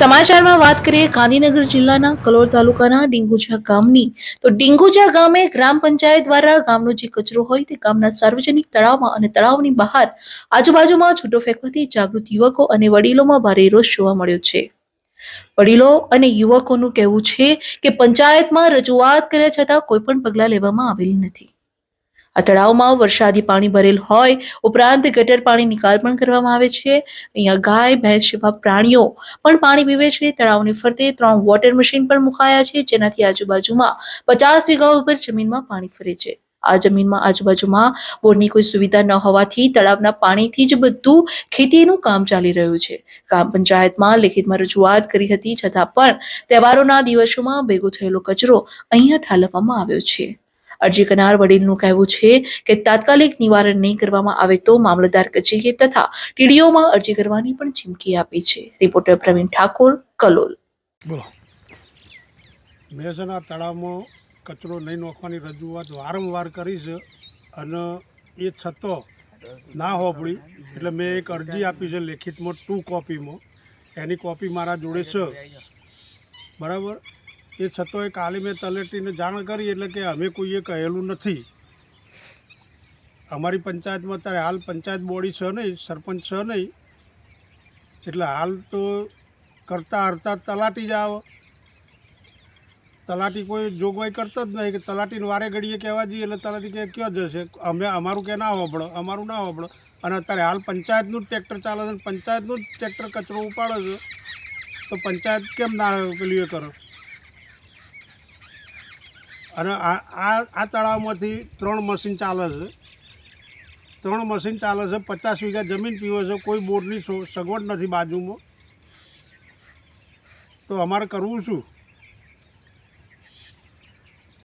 સમાચારમાં વાત કરીએ ગાંધીનગર જિલ્લાના કલોલ તાલુકાના ડીંગુજા ગામની તો ડીંગુજા ગામે ગ્રામ પંચાયત દ્વારા ગામનો જે કચરો હોય તે ગામના સાર્વજનિક તળાવમાં અને તળાવની બહાર આજુબાજુમાં છૂટો ફેંકવાથી જાગૃત યુવકો અને વડીલોમાં ભારે રોષ જોવા મળ્યો છે વડીલો અને યુવકોનું કહેવું છે કે પંચાયતમાં રજૂઆત કર્યા છતાં કોઈ પણ પગલાં લેવામાં આવેલી નથી આ તળાવમાં વરસાદી પાણી ભરેલ હોય ઉપરાંત ગટર પાણી નિકાલ પણ કરવામાં આવે છે અહીંયા ગાય ભેંસ જેવા પ્રાણીઓ પણ પાણી પીવે છે તળાવની ફરતે ત્રણ વોટર મશીન પણ મુકાયા છે જેનાથી આજુબાજુમાં પચાસ વીઘા ઉપર જમીનમાં પાણી ફરે છે આ જમીનમાં આજુબાજુમાં બોરની કોઈ સુવિધા ન હોવાથી તળાવના પાણીથી જ બધું ખેતીનું કામ ચાલી રહ્યું છે ગ્રામ પંચાયતમાં લેખિતમાં રજૂઆત કરી હતી છતાં પણ તહેવારોના દિવસોમાં ભેગો થયેલો કચરો અહીંયા ઠાલવવામાં આવ્યો છે અરજી કરનાર વડીલનું કહેવું છે કે તાત્કાલિક નિવારણ નહીં કરવામાં આવે તો મામલતદાર કચેરી તથા ટીડીઓમાં અરજી કરવાની પણ ચીમકી આપી છે રિપોર્ટર પ્રવીણ ઠાકોર કલોલ બોલો મેસના તળાવમાં કચરો નહીં નાખવાની રજૂઆત વારંવાર કરી છે અને એ છતાં ના હોપડી એટલે મેં એક અરજી આપી છે લેખિતમાં ટુ કોપીમાં એની કોપી મારા જોડે છે બરાબર એ છતાંય કાલી મેં તલાટીને જાણ કરી એટલે કે અમે કોઈએ કહેલું નથી અમારી પંચાયતમાં અત્યારે હાલ પંચાયત બોડી છે નહીં સરપંચ છે નહીં એટલે હાલ તો કરતા હરતા તલાટી જ આવો તલાટી કોઈ જોગવાઈ કરતો જ નહીં કે તલાટીને વારે ઘડીએ કહેવા જઈએ એટલે તલાટી કે ક્યાં જશે અમે અમારું કે ના હોબળો અમારું ના હોબળો અને અત્યારે હાલ પંચાયતનું જ ટ્રેક્ટર ચાલે છે પંચાયતનું જ ટ્રેક્ટર કચરો ઉપાડે છે તો પંચાયત કેમ ના પેલું એ કરો અને આ આ તળાવમાંથી ત્રણ મશીન ચાલે છે ત્રણ મશીન ચાલે છે પચાસ વીઘા જમીન પીવે છે કોઈ બોર્ડની સગવડ નથી બાજુમાં તો અમારે કરવું શું